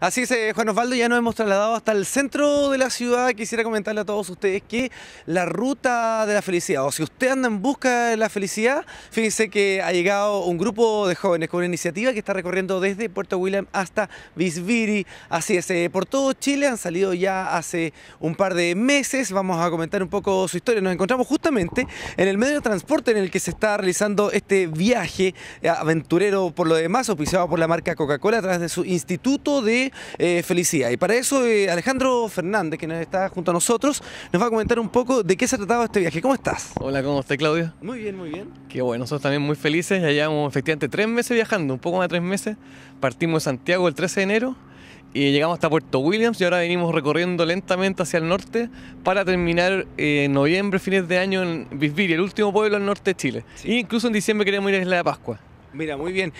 Así es, eh, Juan Osvaldo, ya nos hemos trasladado hasta el centro de la ciudad. Quisiera comentarle a todos ustedes que la ruta de la felicidad, o si usted anda en busca de la felicidad, fíjense que ha llegado un grupo de jóvenes con una iniciativa que está recorriendo desde Puerto William hasta Visviri. Así es, eh, por todo Chile han salido ya hace un par de meses. Vamos a comentar un poco su historia. Nos encontramos justamente en el medio de transporte en el que se está realizando este viaje eh, aventurero por lo demás, auspiciado por la marca Coca-Cola a través de su Instituto de eh, felicidad. Y para eso eh, Alejandro Fernández, que está junto a nosotros, nos va a comentar un poco de qué se ha trataba este viaje. ¿Cómo estás? Hola, ¿cómo estás Claudio? Muy bien, muy bien. Qué bueno, nosotros también muy felices. Ya llevamos efectivamente tres meses viajando, un poco más de tres meses. Partimos de Santiago el 13 de enero y llegamos hasta Puerto Williams y ahora venimos recorriendo lentamente hacia el norte para terminar eh, en noviembre, fines de año en vivir el último pueblo al norte de Chile. E incluso en diciembre queremos ir a Isla de Pascua. Mira, muy bien.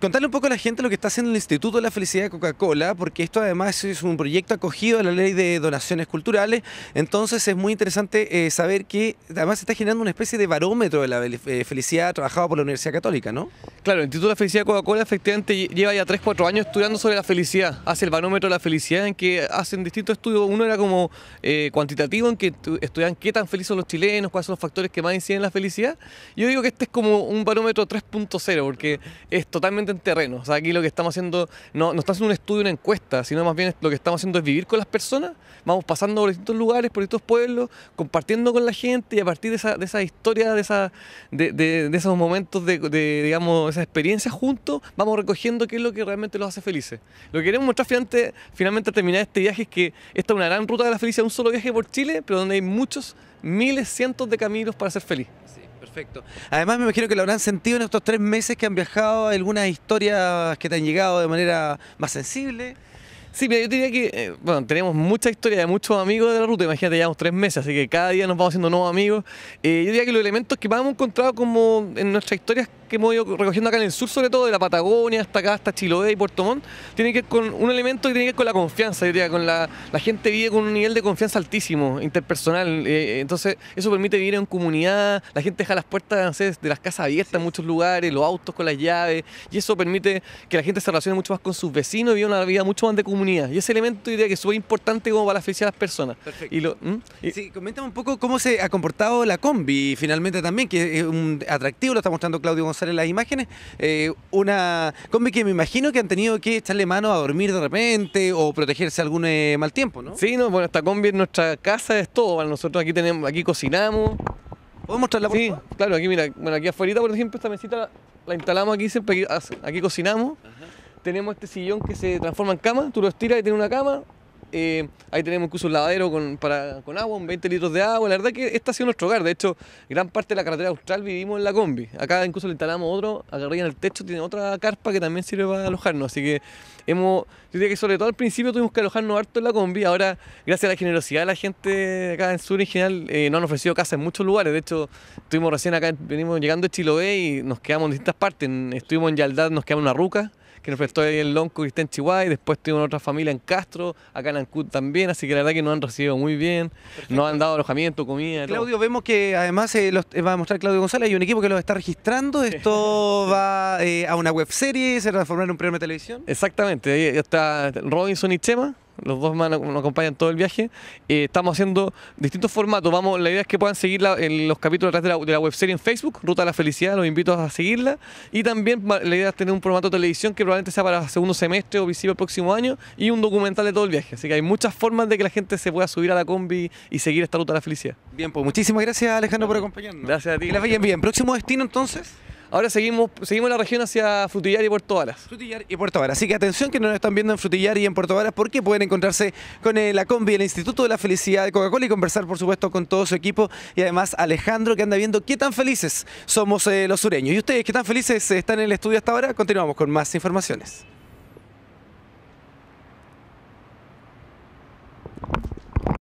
Contarle un poco a la gente lo que está haciendo el Instituto de la Felicidad de Coca-Cola, porque esto además es un proyecto acogido a la ley de donaciones culturales, entonces es muy interesante eh, saber que además se está generando una especie de barómetro de la eh, felicidad trabajado por la Universidad Católica, ¿no? Claro, el Instituto de la Felicidad de Coca-Cola efectivamente lleva ya 3-4 años estudiando sobre la felicidad, hace el barómetro de la felicidad en que hacen distintos estudios, uno era como eh, cuantitativo en que estudian qué tan felices son los chilenos, cuáles son los factores que más inciden en la felicidad, yo digo que este es como un barómetro 3.0 porque es totalmente en terreno. O sea, aquí lo que estamos haciendo, no, no estamos haciendo un estudio, una encuesta, sino más bien lo que estamos haciendo es vivir con las personas. Vamos pasando por distintos lugares, por distintos pueblos, compartiendo con la gente y a partir de esa, de esa historia, de, esa, de, esos momentos, de, digamos, esa experiencia juntos, vamos recogiendo qué es lo que realmente los hace felices. Lo que queremos mostrar finalmente, finalmente terminar este viaje es que esta es una gran ruta de la felicidad, un solo viaje por Chile, pero donde hay muchos, miles, cientos de caminos para ser feliz. Perfecto. Además me imagino que lo habrán sentido en estos tres meses que han viajado, algunas historias que te han llegado de manera más sensible. Sí, pero yo diría que, eh, bueno, tenemos mucha historia de muchos amigos de la ruta, imagínate, llevamos tres meses, así que cada día nos vamos haciendo nuevos amigos. Eh, yo diría que los elementos que más hemos encontrado como en nuestras historias que hemos ido recogiendo acá en el sur, sobre todo de la Patagonia hasta acá, hasta Chiloé y Puerto Montt, tiene que ver con un elemento que tiene que ver con la confianza, diría, con la, gente vive con un nivel de confianza altísimo, interpersonal, eh, eh, entonces eso permite vivir en comunidad, la gente deja las puertas de las casas abiertas en muchos lugares, los autos con las llaves, y eso permite que la gente se relacione mucho más con sus vecinos y viva una vida mucho más de comunidad, y ese elemento diría que es súper importante como para la felicidad de las personas. Y lo, ¿Mm? coméntame un poco cómo se ha comportado la combi finalmente también, que es un atractivo, lo está mostrando Claudio González salen las imágenes, eh, una combi que me imagino que han tenido que echarle mano a dormir de repente o protegerse algún eh, mal tiempo, ¿no? Sí, no, bueno, esta combi en nuestra casa es todo, nosotros aquí tenemos, aquí cocinamos. ¿Podemos mostrarla por Sí, claro, aquí mira, bueno, aquí afuera, por ejemplo, esta mesita la, instalamos aquí siempre, aquí, cocinamos. Tenemos este sillón que se transforma en cama, tú lo estiras y tiene una cama, eh, ahí tenemos incluso un lavadero con, agua, 20 litros de agua. La verdad que esta ha sido nuestro hogar. De hecho, gran parte de la carretera austral vivimos en la combi. Acá incluso le instalamos otro, arriba en el techo, tiene otra carpa que también sirve para alojarnos. Así que hemos, yo diría que sobre todo al principio tuvimos que alojarnos harto en la combi. Ahora, gracias a la generosidad de la gente acá en Sur en general, eh, nos han ofrecido casa en muchos lugares. De hecho, estuvimos recién acá, venimos llegando a Chiloé y nos quedamos en distintas partes. Estuvimos en Yaldad, nos quedamos en una ruca que nos prestó ahí el lonco que está en Chihuahua, y después tuvimos otra familia en Castro, acá en Ancud también, así que la verdad que nos han recibido muy bien, no nos han dado alojamiento, comida. Claudio, vemos que además eh, eh, va a mostrar Claudio González, hay un equipo que lo está registrando, esto eh, va a una webserie, se transforma en un programa de televisión. Exactamente, ahí está Robinson y Chema, los dos manos nos acompañan todo el viaje. Eh, estamos haciendo distintos formatos. Vamos, la idea es que puedan seguir los capítulos atrás de la, de la webserie en Facebook, Ruta a la Felicidad, los invito a seguirla. Y también la idea es tener un formato de televisión que probablemente sea para segundo semestre o visible el próximo año y un documental de todo el viaje. Así que hay muchas formas de que la gente se pueda subir a la combi y seguir esta Ruta a la Felicidad. Bien, pues muchísimas gracias Alejandro por acompañarnos. Gracias a ti. Que bien. Próximo destino entonces. Ahora seguimos, seguimos la región hacia Frutillar y Puerto Varas. Frutillar y Puerto Varas. Así que atención que nos están viendo en Frutillar y en Puerto Varas porque pueden encontrarse con eh, la combi, el Instituto de la Felicidad de Coca-Cola y conversar, por supuesto, con todo su equipo y además Alejandro que anda viendo qué tan felices somos eh, los sureños. Y ustedes, qué tan felices eh, están en el estudio hasta ahora. Continuamos con más informaciones.